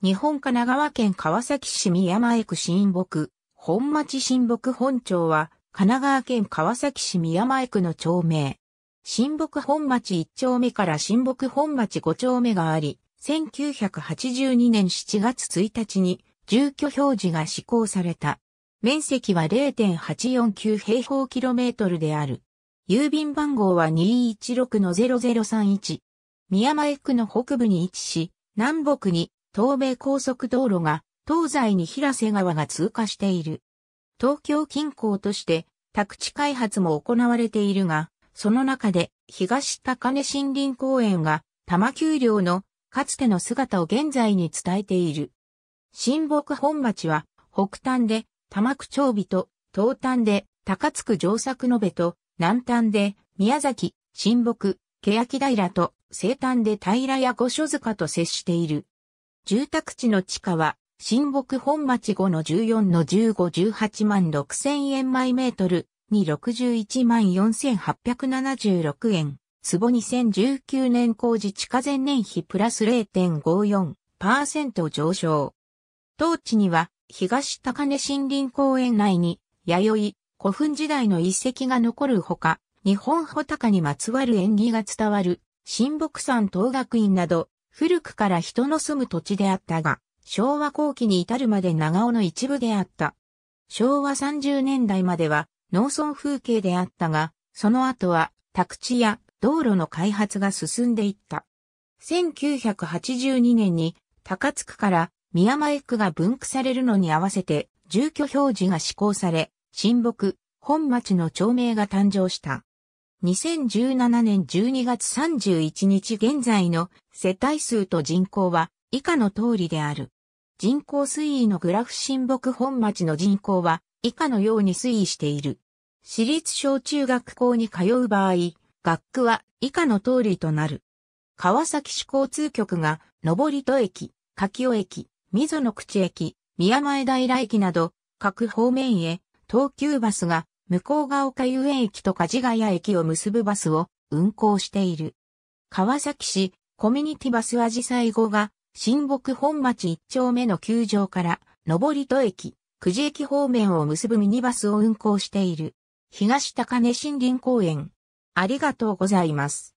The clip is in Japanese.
日本神奈川県川崎市宮前区新木、本町新木本町は、神奈川県川崎市宮前区の町名。新木本町1丁目から新木本町5丁目があり、1982年7月1日に住居表示が施行された。面積は0.849平方キロメートルである。郵便番号は216-0031。宮前区の北部に位置し、南北に東名高速道路が東西に平瀬川が通過している。東京近郊として宅地開発も行われているが、その中で東高根森林公園が多摩丘陵のかつての姿を現在に伝えている。新木本町は北端で多摩区長尾と東端で高津区上作延べと南端で宮崎、新北、欅平と西端で平屋御所塚と接している。住宅地の地価は、新木本町5の14の15、18万6千円イメートルに61万4876円。坪2019年工事地価前年比プラス0.54%上昇。当地には、東高根森林公園内に、弥生、古墳時代の遺跡が残るほか、日本穂高にまつわる縁起が伝わる、新木山東学院など、古くから人の住む土地であったが、昭和後期に至るまで長尾の一部であった。昭和30年代までは農村風景であったが、その後は宅地や道路の開発が進んでいった。1982年に高津区から宮前区が分区されるのに合わせて住居表示が施行され、新木、本町の町名が誕生した。2017年12月31日現在の世帯数と人口は以下の通りである。人口推移のグラフ新木本町の人口は以下のように推移している。私立小中学校に通う場合、学区は以下の通りとなる。川崎市交通局が、上り戸駅、柿尾駅、溝の口駅、宮前平駅など、各方面へ、東急バスが、向こうが丘遊園駅と梶ヶ谷駅を結ぶバスを運行している。川崎市コミュニティバスアジサイ号が新木本町一丁目の球場から上戸駅、久慈駅方面を結ぶミニバスを運行している。東高根森林公園。ありがとうございます。